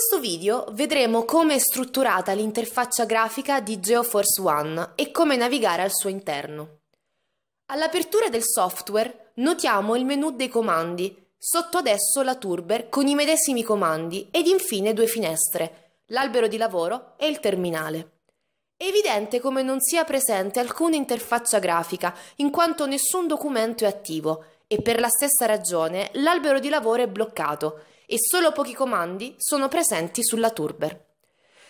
questo video vedremo come è strutturata l'interfaccia grafica di GeoForce One e come navigare al suo interno. All'apertura del software notiamo il menu dei comandi, sotto adesso la Turber con i medesimi comandi ed infine due finestre, l'albero di lavoro e il terminale. È evidente come non sia presente alcuna interfaccia grafica, in quanto nessun documento è attivo, e per la stessa ragione l'albero di lavoro è bloccato e solo pochi comandi sono presenti sulla Turber.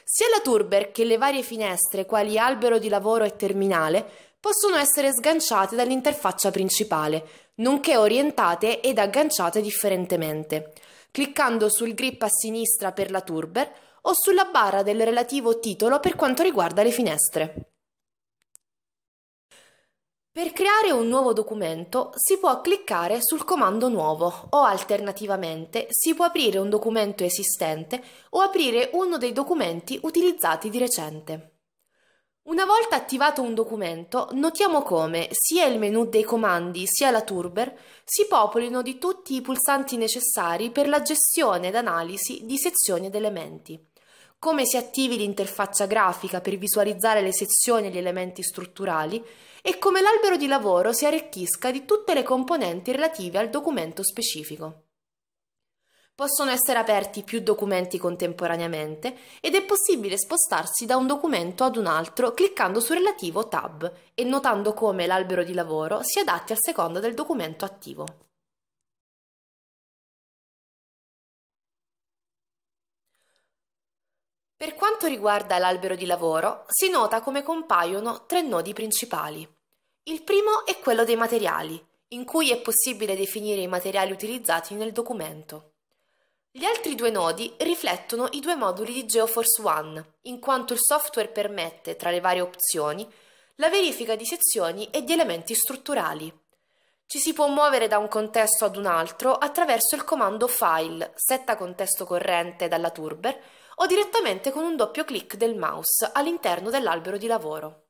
Sia la Turber che le varie finestre, quali albero di lavoro e terminale, possono essere sganciate dall'interfaccia principale, nonché orientate ed agganciate differentemente, cliccando sul grip a sinistra per la Turber o sulla barra del relativo titolo per quanto riguarda le finestre. Per creare un nuovo documento si può cliccare sul comando nuovo o alternativamente si può aprire un documento esistente o aprire uno dei documenti utilizzati di recente. Una volta attivato un documento, notiamo come sia il menu dei comandi sia la Turber si popolino di tutti i pulsanti necessari per la gestione ed analisi di sezioni ed elementi come si attivi l'interfaccia grafica per visualizzare le sezioni e gli elementi strutturali e come l'albero di lavoro si arricchisca di tutte le componenti relative al documento specifico. Possono essere aperti più documenti contemporaneamente ed è possibile spostarsi da un documento ad un altro cliccando su relativo tab e notando come l'albero di lavoro si adatti a seconda del documento attivo. Per quanto riguarda l'albero di lavoro, si nota come compaiono tre nodi principali. Il primo è quello dei materiali, in cui è possibile definire i materiali utilizzati nel documento. Gli altri due nodi riflettono i due moduli di GeoForce One, in quanto il software permette, tra le varie opzioni, la verifica di sezioni e di elementi strutturali. Ci si può muovere da un contesto ad un altro attraverso il comando File, setta contesto corrente dalla Turber, o direttamente con un doppio clic del mouse all'interno dell'albero di lavoro.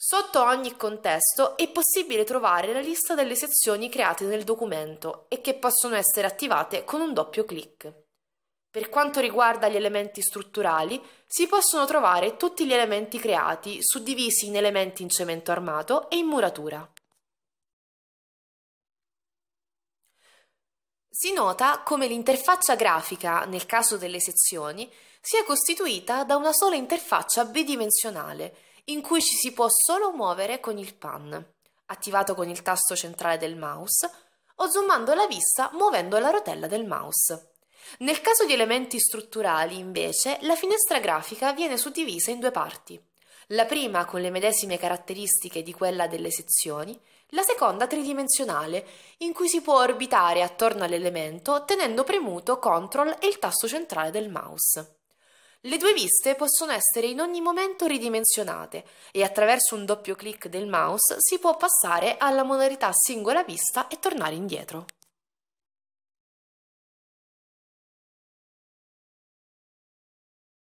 Sotto ogni contesto è possibile trovare la lista delle sezioni create nel documento e che possono essere attivate con un doppio clic. Per quanto riguarda gli elementi strutturali, si possono trovare tutti gli elementi creati, suddivisi in elementi in cemento armato e in muratura. Si nota come l'interfaccia grafica, nel caso delle sezioni, sia costituita da una sola interfaccia bidimensionale, in cui ci si può solo muovere con il pan, attivato con il tasto centrale del mouse, o zoomando la vista muovendo la rotella del mouse. Nel caso di elementi strutturali, invece, la finestra grafica viene suddivisa in due parti la prima con le medesime caratteristiche di quella delle sezioni, la seconda tridimensionale, in cui si può orbitare attorno all'elemento tenendo premuto CTRL e il tasto centrale del mouse. Le due viste possono essere in ogni momento ridimensionate e attraverso un doppio clic del mouse si può passare alla modalità singola vista e tornare indietro.